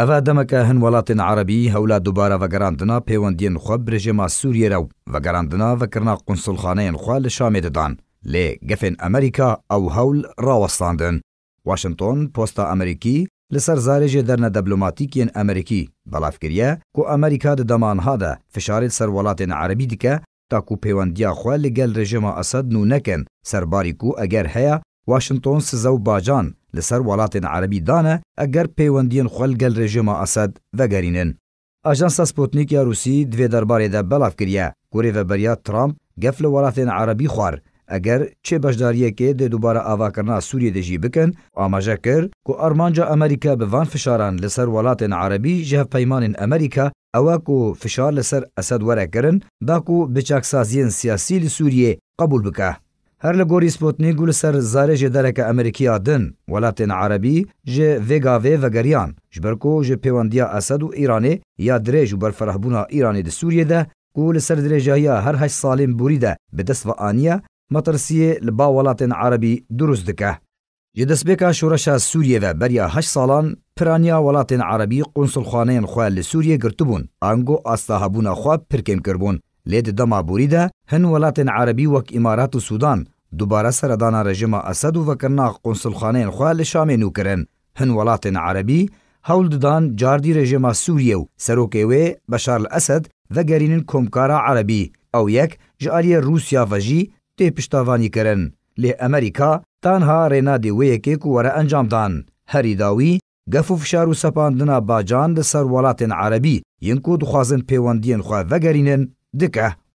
اوا دمک هن ولات عربی هولا دوباره و گراندنا پیوندین خو برجه ما سوریه رو و گراندنا و کرنا ان خو لشام ددان ل گفن امریکا او هول را وستاندن واشنگتن پوستا امریکی لسر زارج در ن دبلوماتیکین امریکی بلافکریه کو امریکا د دمان هدا فشار سر ولات عربی دکه تا کو پیوندیا خو لگل رژیم اسد نو نکن سرباری کو اگر هيا واشنگتن سزو باجان لسر ولاتن عربی دانه اگر پیوندین خل گل رژیم اسد و گرینن. آژانس سپوتنیک یا روسی دوی درباره ده بلاف کریه گوری و بریا ترامپ گفل ولاتن عربی خوار اگر چه بشداریه که ده دوباره آوا کرنا سوریه ده جی بکن آماجه کر که ارمانجا امریکا به وان فشاران لسر ولاتن عربی جه پیمان امریکا اوا کو فشار لسر اسد وره کرن دا کو بچاک سازین سیاسی لسوریه قبول بکه. هر لە گۆری سپۆتنیگ و لەسەر زارێژێ دەرەکە ئەمریکیا دن وڵاتێن عربی ژێ ڤێگاوێ ڤەگەریان ژبەرکۆ ژە پەیوەندیا ئەسەد و ئیرانێ یا درێژ و بەرفەرەبوونا ئیرانی دە سووریەدا و لەسەر درێژاییە هەر هەش ساڵیم بوریدا بەدەستە ئانیە مەترسیە لە با وڵاتێن عربی دروست دکە. یە دەستبێکە شوورەشە سووریەوە بەریا هە ساڵان پرانیا وڵاتێن عربی قونسڵخانەیەن خوێن لە سووریە گرتبوون ئانگۆ ئاستاهبوونا خوا پرکەم کردبوون لێ دەما بوریدا هەن وڵاتێن عربی وەک ئیمارات و سوودان دوباره سردان رژیم اسد و وکرنا قنصلخانه خو له شام نو کرن هن ولاتن عربی هول ددان جاردی رژیم سوریه و سروکوی بشار الاسد و گرینن کومکارا عربی او یک جاری روسیا وجی تی پشتوانی کرن له امریکا تنها رینا دی وی کې کوره انجام دان هری داوی گفو فشارو سپاندنا باجان د سر ولاتن عربی ینکو دخوازن پیوندین خو وگرینن دکه